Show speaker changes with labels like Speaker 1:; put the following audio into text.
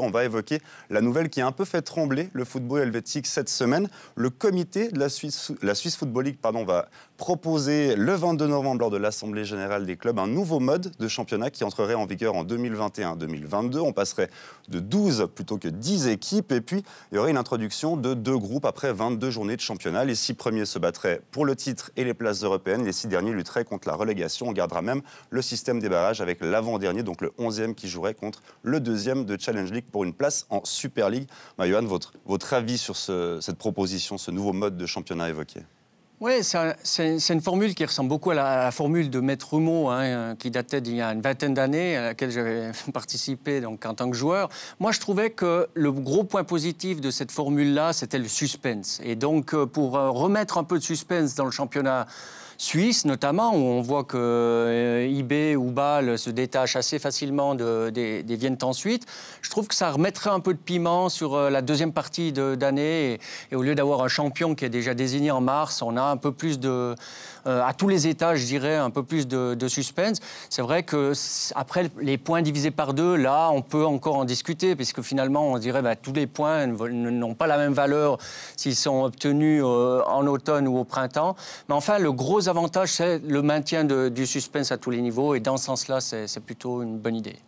Speaker 1: On va évoquer la nouvelle qui a un peu fait trembler le football helvétique cette semaine. Le comité de la Suisse, la Suisse Football League pardon, va proposer le 22 novembre lors de l'Assemblée générale des clubs un nouveau mode de championnat qui entrerait en vigueur en 2021-2022. On passerait de 12 plutôt que 10 équipes et puis il y aurait une introduction de deux groupes après 22 journées de championnat. Les six premiers se battraient pour le titre et les places européennes. Les six derniers lutteraient contre la relégation. On gardera même le système des barrages avec l'avant-dernier, donc le 11e qui jouerait contre le deuxième de Challenge League pour une place en Super League. Bah, votre, avis sur cette proposition, ce nouveau mode de championnat évoqué
Speaker 2: oui, c'est une formule qui ressemble beaucoup à la, formule de Maître Humeau, hein, euh, qui datait d'il y a une vingtaine d'années, à laquelle j'avais participé donc, en tant que joueur. Moi, je trouvais que le gros point positif de cette formule-là, c'était le suspense. Et donc, euh, pour euh, remettre un peu de suspense dans le championnat suisse, notamment, où on voit que euh, ou Bâle se détachent assez facilement de, des, des Viennent ensuite. Je trouve que ça remettrait un peu de piment sur la deuxième partie d'année. et, au lieu d'avoir un champion qui est déjà désigné en mars, on a un peu plus de, euh, à tous les étages, je dirais, un peu plus de, suspense. C'est vrai que après les points divisés par deux, là, on peut encore en discuter, puisque finalement, on dirait que bah, tous les points n'ont pas la même valeur s'ils sont obtenus euh, en automne ou au printemps. Mais enfin, le gros avantage, c'est le maintien du suspense à tous les niveaux, et dans ce sens-là, c'est plutôt une bonne idée.